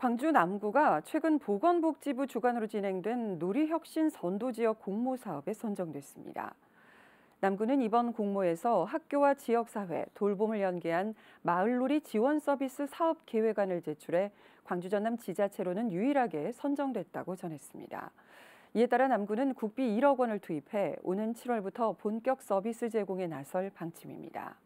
광주 남구가 최근 보건복지부 주관으로 진행된 놀이혁신 선도지역 공모 사업에 선정됐습니다. 남구는 이번 공모에서 학교와 지역사회, 돌봄을 연계한 마을놀이 지원 서비스 사업 계획안을 제출해 광주 전남 지자체로는 유일하게 선정됐다고 전했습니다. 이에 따라 남구는 국비 1억 원을 투입해 오는 7월부터 본격 서비스 제공에 나설 방침입니다.